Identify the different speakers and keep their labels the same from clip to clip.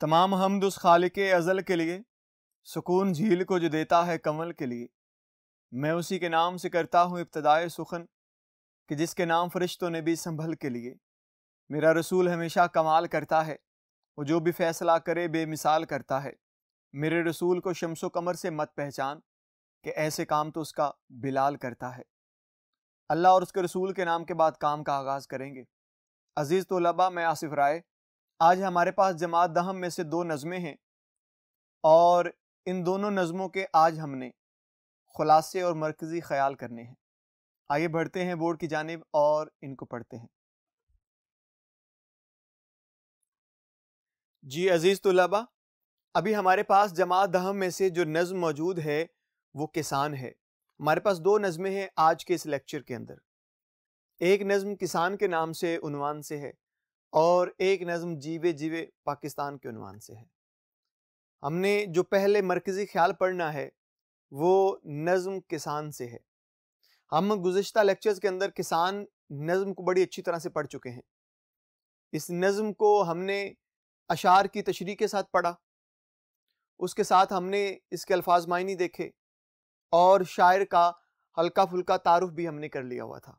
Speaker 1: तमाम हमद उस खालिक अज़ल के लिए सुकून झील को जो देता है कमल के लिए मैं उसी के नाम से करता हूँ इब्तदाए सुखन कि जिसके नाम फरिश्तों ने भी संभल के लिए मेरा रसूल हमेशा कमाल करता है वो जो भी फैसला करे बेमिसाल करता है मेरे रसूल को शमस कमर से मत पहचान कि ऐसे काम तो उसका बिलाल करता है अल्लाह और उसके रसूल के नाम के बाद काम का आगाज़ करेंगे अज़ीज़ तो लबा मैं आसिफ राय आज हमारे पास जमात दहम में से दो नज़में हैं और इन दोनों नज़मों के आज हमने खुलासे और मरकज़ी ख्याल करने हैं आगे बढ़ते हैं बोर्ड की जानब और इनको पढ़ते हैं जी अज़ीज़ तलबा अभी हमारे पास जमात दहम में से जो नज़म मौजूद है वो किसान है हमारे पास दो नज़में हैं आज के इस लेक्चर के अंदर एक नज़म किसान के नाम से उनवान से है और एक नज़म जीवे जीवे पाकिस्तान के उनवान से है हमने जो पहले मरकज़ी ख्याल पढ़ना है वो नज़म किसान से है हम गुज्त लेक्चर्स के अंदर किसान नज़म को बड़ी अच्छी तरह से पढ़ चुके हैं इस नज़म को हमने अशार की तशरी के साथ पढ़ा उसके साथ हमने इसके अल्फाज मायने देखे और शायर का हल्का फुल्का तारफ़ भी हमने कर लिया हुआ था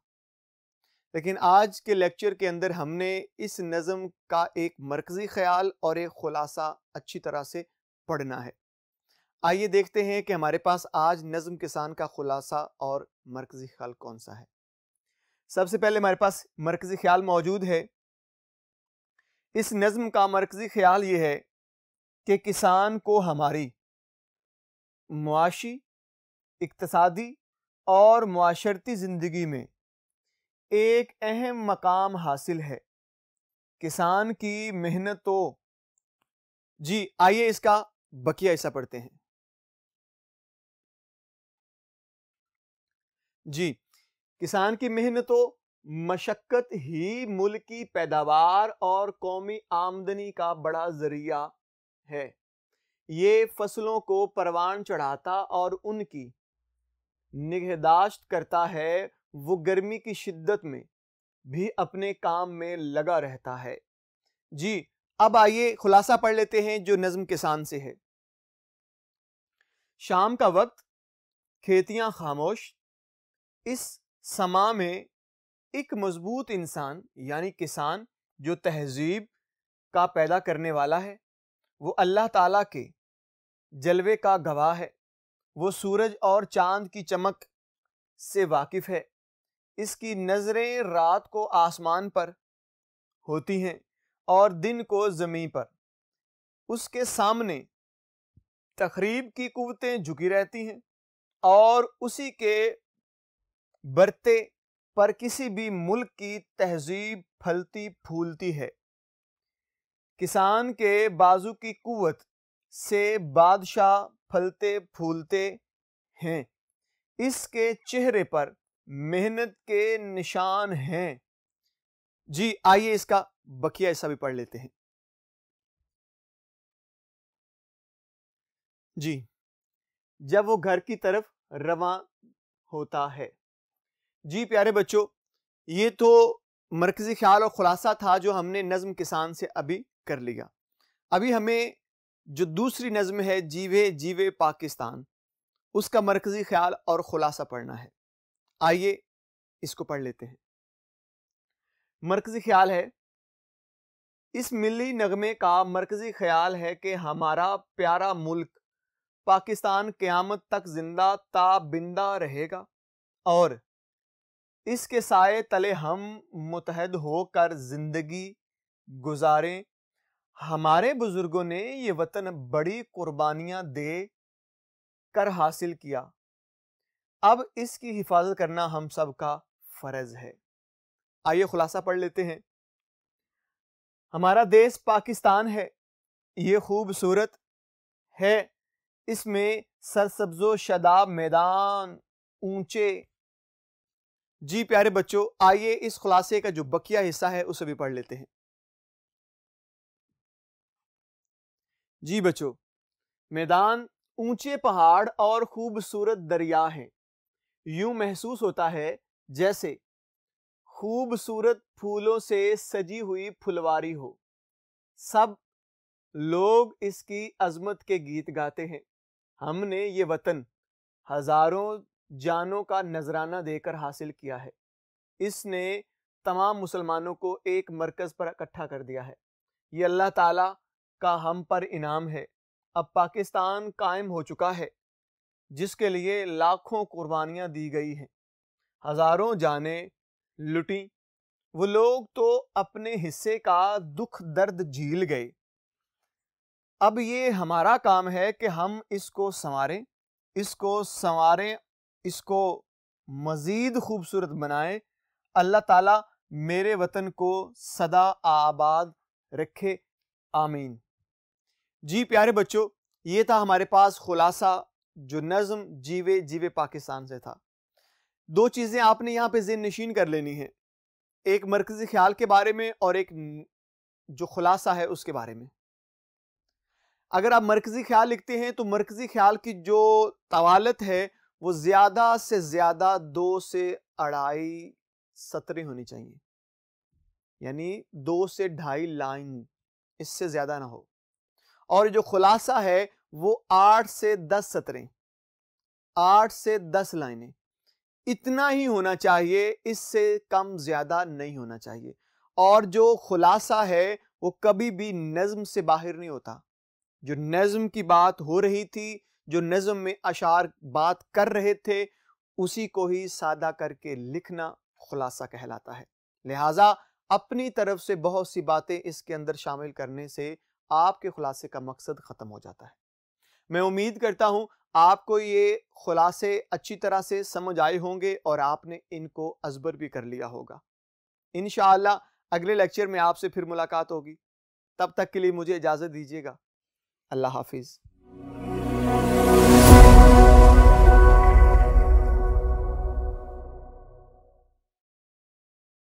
Speaker 1: लेकिन आज के लेक्चर के अंदर हमने इस नज़म का एक मरकज़ी ख्याल और एक ख़ुलासा अच्छी तरह से पढ़ना है आइए देखते हैं कि हमारे पास आज नज़म किसान का ख़ुलासा और मरकज़ी ख्याल कौन सा है सबसे पहले हमारे पास मरकज़ी ख्याल मौजूद है इस नज़म का मरकज़ी ख्याल ये है कि किसान को हमारी मुआशी इकतसादी और माशरती ज़िंदगी में एक अहम मकाम हासिल है किसान की मेहनत तो जी आइए इसका बकिया ऐसा पढ़ते हैं जी किसान की मेहनत तो मशक्क़त ही मुल्क की पैदावार और कौमी आमदनी का बड़ा जरिया है ये फसलों को परवान चढ़ाता और उनकी निगहदाश्त करता है वो गर्मी की शिद्दत में भी अपने काम में लगा रहता है जी अब आइए खुलासा पढ़ लेते हैं जो नज्म किसान से है शाम का वक्त खेतियां खामोश इस समा में एक मजबूत इंसान यानी किसान जो तहजीब का पैदा करने वाला है वो अल्लाह ताला के जलवे का गवाह है वो सूरज और चांद की चमक से वाकिफ़ है इसकी नज़रें रात को आसमान पर होती हैं और दिन को ज़मीं पर उसके सामने तकरीब की कुतें झुकी रहती हैं और उसी के बरते पर किसी भी मुल्क की तहजीब फलती फूलती है किसान के बाजू की कुवत से बादशाह फलते फूलते हैं इसके चेहरे पर मेहनत के निशान हैं जी आइए इसका बकिया ऐसा भी पढ़ लेते हैं जी जब वो घर की तरफ रवा होता है जी प्यारे बच्चों ये तो मरकज़ी ख्याल और ख़ुलासा था जो हमने नज्म किसान से अभी कर लिया अभी हमें जो दूसरी नज्म है जीवे जीवे पाकिस्तान उसका मरकज़ी ख्याल और ख़ुलासा पढ़ना है आइए इसको पढ़ लेते हैं मरकजी ख्याल है इस मिली नगमे का मरकजी ख्याल है कि हमारा प्यारा मुल्क पाकिस्तान क़्यामत तक जिंदा ताबिंदा रहेगा और इसके साय तले हम मुतहद होकर ज़िंदगी गुजारें हमारे बुज़ुर्गों ने ये वतन बड़ी कुर्बानियाँ दे कर हासिल किया अब इसकी हिफाजत करना हम सब का फर्ज है आइए खुलासा पढ़ लेते हैं हमारा देश पाकिस्तान है ये खूबसूरत है इसमें सरसब्जो शदाब मैदान ऊंचे जी प्यारे बच्चों आइए इस खुलासे का जो बकिया हिस्सा है उसे भी पढ़ लेते हैं जी बच्चों मैदान ऊंचे पहाड़ और खूबसूरत दरिया हैं यूं महसूस होता है जैसे खूबसूरत फूलों से सजी हुई फुलवारी हो सब लोग इसकी अजमत के गीत गाते हैं हमने ये वतन हज़ारों जानों का नजराना देकर हासिल किया है इसने तमाम मुसलमानों को एक मरकज़ पर इकट्ठा कर दिया है ये अल्लाह ताला का हम पर इनाम है अब पाकिस्तान कायम हो चुका है जिसके लिए लाखों कुर्बानियां दी गई हैं हज़ारों जाने लुटी वो लोग तो अपने हिस्से का दुख दर्द झील गए अब ये हमारा काम है कि हम इसको संवारें इसको संवारें इसको मज़ीद खूबसूरत बनाएं अल्लाह ताला मेरे वतन को सदा आबाद रखे आमीन जी प्यारे बच्चों ये था हमारे पास खुलासा जो नज्म जीवे जीवे पाकिस्तान से था दो चीज़ें आपने यहाँ पे जेन नशीन कर लेनी है एक मरकज़ी ख्याल के बारे में और एक जो खुलासा है उसके बारे में अगर आप मरकज़ी ख्याल लिखते हैं तो मरकज़ी ख्याल की जो तवालत है वो ज़्यादा से ज़्यादा दो से अढ़ाई सतरें होनी चाहिए यानी दो से ढाई लाइन इससे ज़्यादा ना हो और जो खुलासा है वो आठ से दस सतरें आठ से दस लाइनें इतना ही होना चाहिए इससे कम ज़्यादा नहीं होना चाहिए और जो खुलासा है वो कभी भी नज्म से बाहर नहीं होता जो नज्म की बात हो रही थी जो नज्म में अशार बात कर रहे थे उसी को ही सादा करके लिखना खुलासा कहलाता है लिहाजा अपनी तरफ से बहुत सी बातें इसके अंदर शामिल करने से आपके खुलासे का मकसद ख़त्म हो जाता है मैं उम्मीद करता हूँ आपको ये खुलासे अच्छी तरह से समझ आए होंगे और आपने इनको अजबर भी कर लिया होगा इन अगले लेक्चर में आपसे फिर मुलाकात होगी तब तक के लिए मुझे इजाज़त दीजिएगा अल्लाह हाफिज़